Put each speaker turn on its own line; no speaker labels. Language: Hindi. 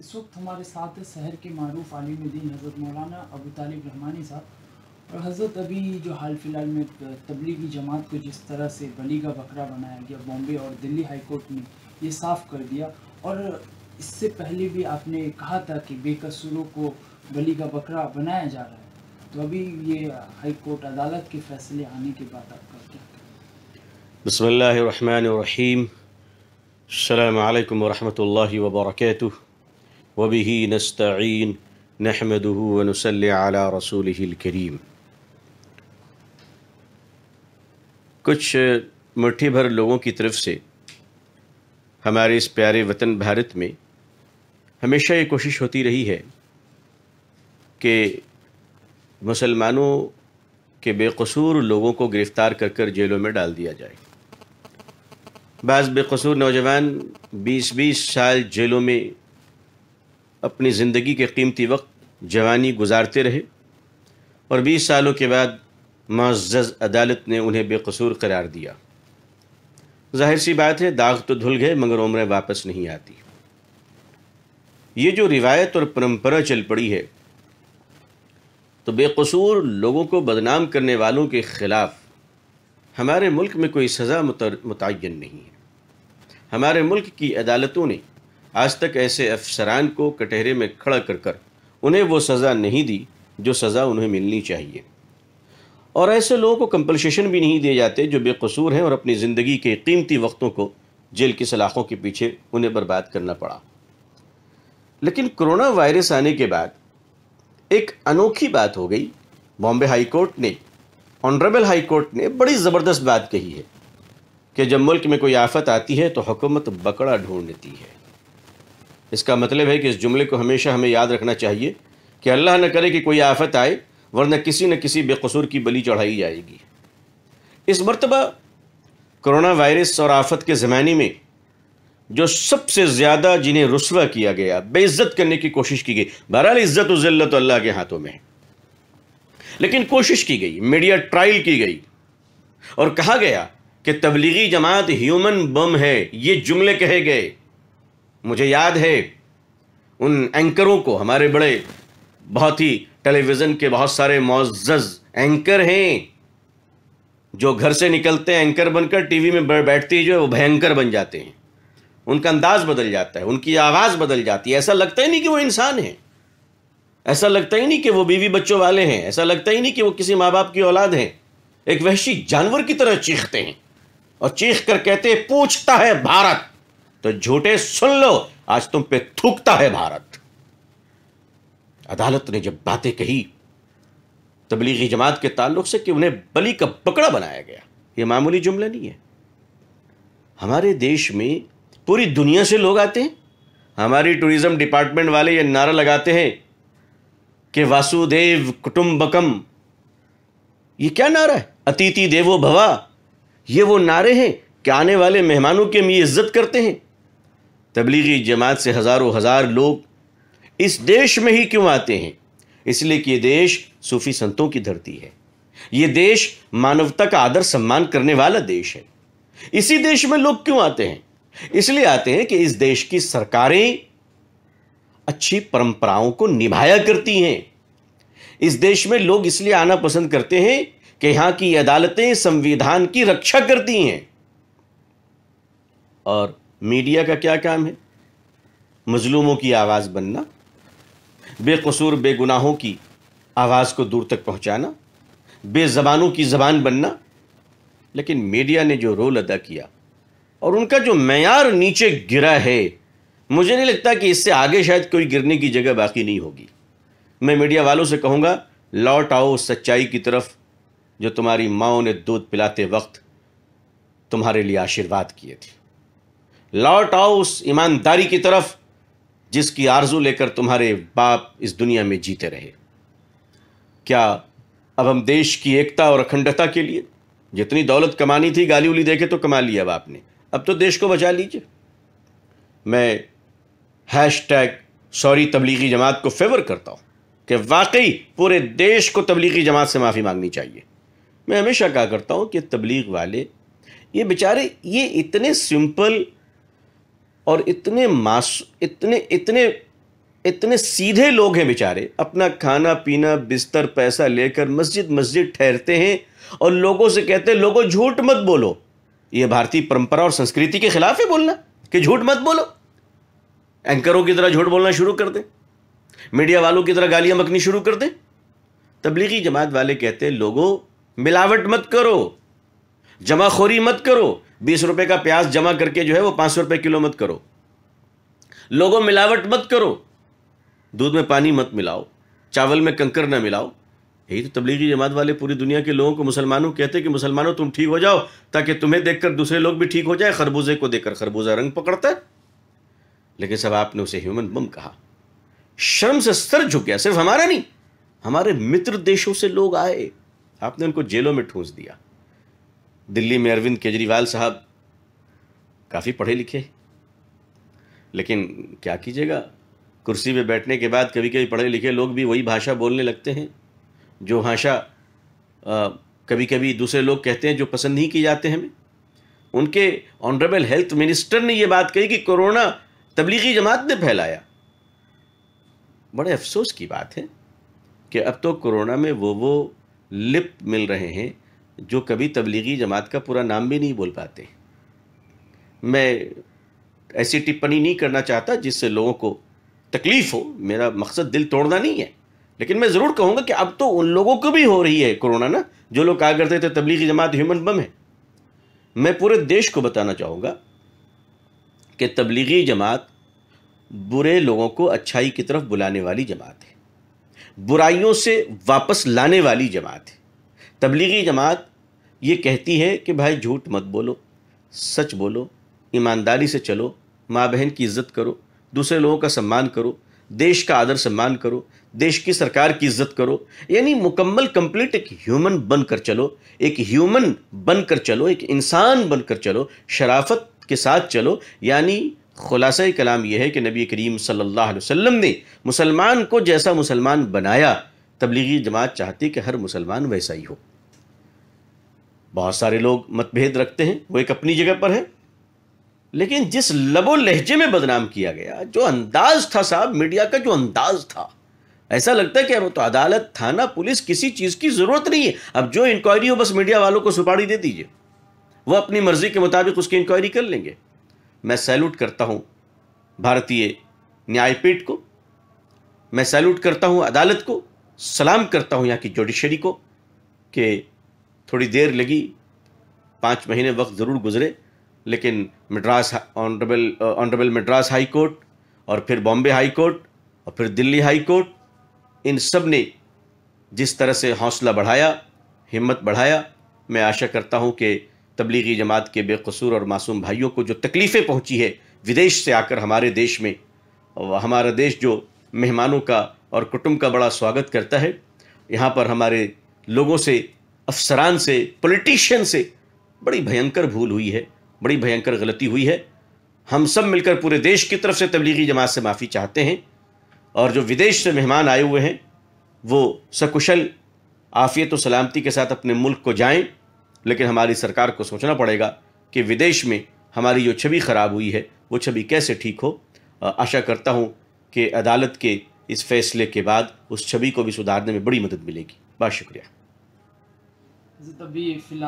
इस वक्त हमारे साथ शहर के मरूफ आलिम दिन हज़रत मौलाना अबू तालिब रहमानी साहब और हज़रत अभी जो हाल फिलहाल में तबलीगी जमात को जिस तरह से बली का बकरा बनाया गया बॉम्बे और दिल्ली हाईकोर्ट ने ये साफ़ कर दिया और इससे पहले भी आपने कहा था कि बेकसूरों को बली का बकरा बनाया जा रहा है तो अभी ये हाईकोर्ट अदालत के फैसले आने के बाद आपका क्या बसमीम वरहमत वरहमल वबरकू وبه نستعين نحمده वनसल على रसूल करीम कुछ मुट्ठी भर लोगों की तरफ से हमारे इस प्यारे वतन भारत में हमेशा ये कोशिश होती रही है कि मुसलमानों के बेकसूर लोगों को गिरफ़्तार कर कर जेलों में डाल दिया जाए बाज़ बेकसूर नौजवान 20-20 साल जेलों में अपनी ज़िंदगी के कीमती वक्त जवानी गुजारते रहे और 20 सालों के बाद मज्ज़ अदालत ने उन्हें बेकसूर करार दिया जाहिर सी बात है दाग तो धुल गए मगर उम्र वापस नहीं आती ये जो रिवायत और परंपरा चल पड़ी है तो बेकसूर लोगों को बदनाम करने वालों के ख़िलाफ़ हमारे मुल्क में कोई सज़ा मुतन नहीं है हमारे मुल्क की अदालतों ने आज तक ऐसे अफसरान को कटहरे में खड़ा कर कर उन्हें वो सज़ा नहीं दी जो सज़ा उन्हें मिलनी चाहिए और ऐसे लोगों को कंपनसेशन भी नहीं दिए जाते जो बेकसूर हैं और अपनी ज़िंदगी के कीमती वक्तों को जेल की सलाखों के पीछे उन्हें बर्बाद करना पड़ा लेकिन कोरोना वायरस आने के बाद एक अनोखी बात हो गई बॉम्बे हाई कोर्ट ने ऑनरेबल हाई कोर्ट ने बड़ी ज़बरदस्त बात कही है कि जब मुल्क में कोई आफत आती है तो हुकूमत बकड़ा ढूंढ लेती है इसका मतलब है कि इस जुमले को हमेशा हमें याद रखना चाहिए कि अल्लाह न करे कि कोई आफत आए वरना किसी न किसी बेकसूर की बली चढ़ाई जाएगी इस मरतबा कोरोना वायरस और आफत के ज़माने में जो सबसे ज़्यादा जिन्हें रसवा किया गया बेइज्जत करने की कोशिश की गई बहरहाल इज़्ज़त ज़िल्त तो अल्लाह के हाथों में है लेकिन कोशिश की गई मीडिया ट्रायल की गई और कहा गया कि तबलीगी जमात ह्यूमन बम है ये जुमले कहे गए मुझे याद है उन एंकरों को हमारे बड़े बहुत ही टेलीविज़न के बहुत सारे मोजज़ एंकर हैं जो घर से निकलते हैं एंकर बनकर टीवी में बैठते ही जो है वो भयंकर बन जाते हैं उनका अंदाज बदल जाता है उनकी आवाज़ बदल जाती है ऐसा लगता ही नहीं कि वो इंसान है ऐसा लगता ही नहीं कि वो बीवी बच्चों वाले हैं ऐसा लगता ही नहीं कि वो किसी माँ बाप की औलाद हैं एक वहशी जानवर की तरह चीखते हैं और चीख कर कहते पूछता है भारत तो झूठे सुन लो आज तुम पे थूकता है भारत अदालत ने जब बातें कही तबलीगी जमात के ताल्लुक से कि उन्हें बली का बकड़ा बनाया गया ये मामूली जुमला नहीं है हमारे देश में पूरी दुनिया से लोग आते हैं हमारी टूरिज़्म डिपार्टमेंट वाले ये नारा लगाते हैं कि वासुदेव कुटुंबकम ये क्या नारा है अतिथि देवो भवा ये वो नारे हैं कि आने वाले मेहमानों की हम ये इज्जत करते हैं तबलीगी जमात से हज़ारों हज़ार लोग इस देश में ही क्यों आते हैं इसलिए कि ये देश सूफ़ी संतों की धरती है ये देश मानवता का आदर सम्मान करने वाला देश है इसी देश में लोग क्यों आते हैं इसलिए आते हैं कि इस देश की सरकारें अच्छी परंपराओं को निभाया करती हैं इस देश में लोग इसलिए आना पसंद करते हैं कि यहां की अदालतें संविधान की रक्षा करती हैं और मीडिया का क्या काम है मजलूमों की आवाज़ बनना बेकसूर बेगुनाहों की आवाज़ को दूर तक पहुंचाना बेजबानों की जबान बनना लेकिन मीडिया ने जो रोल अदा किया और उनका जो मैार नीचे गिरा है मुझे नहीं लगता कि इससे आगे शायद कोई गिरने की जगह बाकी नहीं होगी मैं मीडिया वालों से कहूँगा लौट आओ सच्चाई की तरफ जो तुम्हारी माओ ने दूध पिलाते वक्त तुम्हारे लिए आशीर्वाद किए थे लौट आओ उस ईमानदारी की तरफ जिसकी आरजू लेकर तुम्हारे बाप इस दुनिया में जीते रहे क्या अब हम देश की एकता और अखंडता के लिए जितनी दौलत कमानी थी गाली उली देके तो कमा लिया अब आपने अब तो देश को बचा लीजिए मैं hashtag sorry Tablighi Jamaat को फेवर करता हूँ कि वाकई पूरे देश को तबलीगी जमात से माफ़ी मांगनी चाहिए मैं हमेशा कहा करता हूँ कि तबलीग वाले ये बेचारे ये इतने सिंपल और इतने मास इतने इतने इतने सीधे लोग हैं बेचारे अपना खाना पीना बिस्तर पैसा लेकर मस्जिद मस्जिद ठहरते हैं और लोगों से कहते हैं लोगों झूठ मत बोलो ये भारतीय परंपरा और संस्कृति के खिलाफ है बोलना कि झूठ मत बोलो एंकरों की तरह झूठ बोलना शुरू कर दें मीडिया वालों की तरह गालियां मकनी शुरू कर दें तबलीगी जमात वाले कहते हैं लोगों मिलावट मत करो जमाखोरी मत करो बीस रुपए का प्याज जमा करके जो है वो पांच सौ रुपए किलो मत करो लोगों मिलावट मत करो दूध में पानी मत मिलाओ चावल में कंकर ना मिलाओ यही तो तबलीगी जमात वाले पूरी दुनिया के लोगों को मुसलमानों कहते कि मुसलमानों तुम ठीक हो जाओ ताकि तुम्हें देखकर दूसरे लोग भी ठीक हो जाए खरबूजे को देखकर खरबूजा रंग पकड़ता है लेकिन सब आपने उसे ह्यूमन बम कहा शर्म से सर झुक गया सिर्फ हमारा नहीं हमारे मित्र देशों से लोग आए आपने उनको जेलों में ठूंस दिया दिल्ली में अरविंद केजरीवाल साहब काफ़ी पढ़े लिखे लेकिन क्या कीजिएगा कुर्सी पे बैठने के बाद कभी कभी पढ़े लिखे लोग भी वही भाषा बोलने लगते हैं जो भाषा कभी कभी दूसरे लोग कहते हैं जो पसंद नहीं की जाते हमें उनके ऑनरेबल हेल्थ मिनिस्टर ने ये बात कही कि कोरोना तबलीगी जमात ने फैलाया बड़े अफसोस की बात है कि अब तो कोरोना में वो वो लिप मिल रहे हैं जो कभी तबलीगी जमात का पूरा नाम भी नहीं बोल पाते मैं ऐसी टिप्पणी नहीं करना चाहता जिससे लोगों को तकलीफ़ हो मेरा मकसद दिल तोड़ना नहीं है लेकिन मैं ज़रूर कहूँगा कि अब तो उन लोगों को भी हो रही है कोरोना ना जो लोग कहा करते थे तबलीगी जमात ह्यूमन बम है मैं पूरे देश को बताना चाहूँगा कि तबलीगी जमात बुरे लोगों को अच्छाई की तरफ बुलाने वाली जमात है बुराइयों से वापस लाने वाली जमात है तबलीगी जमात ये कहती है कि भाई झूठ मत बोलो सच बोलो ईमानदारी से चलो माँ बहन की इज्जत करो दूसरे लोगों का सम्मान करो देश का आदर सम्मान करो देश की सरकार की इज्जत करो यानी मुकम्मल कंप्लीट एक ह्यूमन बनकर चलो एक ह्यूमन बनकर चलो एक इंसान बनकर चलो शराफत के साथ चलो यानी खुलासा कलाम यह है कि नबी करीम सल्लल्लाहु अलैहि वसल्लम ने मुसलमान को जैसा मुसलमान बनाया तबलीगी जमात चाहती कि हर मुसलमान वैसा ही हो बहुत सारे लोग मतभेद रखते हैं वो एक अपनी जगह पर है लेकिन जिस लबो लहजे में बदनाम किया गया जो अंदाज था साहब मीडिया का जो अंदाज था ऐसा लगता है कि अब तो अदालत थाना पुलिस किसी चीज़ की ज़रूरत नहीं है अब जो इंक्वायरी हो बस मीडिया वालों को सुपारी दे दीजिए वो अपनी मर्ज़ी के मुताबिक उसकी इंक्वायरी कर लेंगे मैं सैल्यूट करता हूँ भारतीय न्यायपीठ को मैं सैल्यूट करता हूँ अदालत को सलाम करता हूँ यहाँ की जुडिशरी को कि थोड़ी देर लगी पाँच महीने वक्त ज़रूर गुजरे लेकिन Madras honourable honourable uh, Madras high court और फिर बॉम्बे हाई कोर्ट और फिर दिल्ली हाई कोर्ट इन सब ने जिस तरह से हौसला बढ़ाया हिम्मत बढ़ाया मैं आशा करता हूँ कि तबलीगी जमात के बेकसूर और मासूम भाइयों को जो तकलीफ़ें पहुँची है विदेश से आकर हमारे देश में हमारा देश जो मेहमानों का और कुटुंब का बड़ा स्वागत करता है यहाँ पर हमारे लोगों से अफसरान से पॉलिटिशियन से बड़ी भयंकर भूल हुई है बड़ी भयंकर गलती हुई है हम सब मिलकर पूरे देश की तरफ से तबलीगी जमात से माफ़ी चाहते हैं और जो विदेश से मेहमान आए हुए हैं वो सकुशल आफियत और सलामती के साथ अपने मुल्क को जाएं लेकिन हमारी सरकार को सोचना पड़ेगा कि विदेश में हमारी जो छवि ख़राब हुई है वो छवि कैसे ठीक हो आशा करता हूँ कि अदालत के इस फैसले के बाद उस छवि को भी सुधारने में बड़ी मदद मिलेगी बहुत शुक्रिया तभी फिलहाल